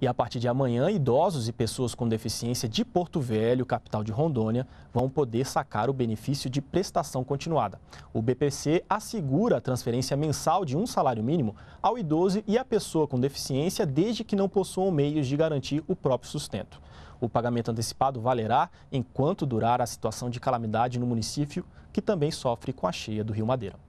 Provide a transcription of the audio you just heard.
E a partir de amanhã, idosos e pessoas com deficiência de Porto Velho, capital de Rondônia, vão poder sacar o benefício de prestação continuada. O BPC assegura a transferência mensal de um salário mínimo ao idoso e à pessoa com deficiência, desde que não possuam meios de garantir o próprio sustento. O pagamento antecipado valerá enquanto durar a situação de calamidade no município, que também sofre com a cheia do Rio Madeira.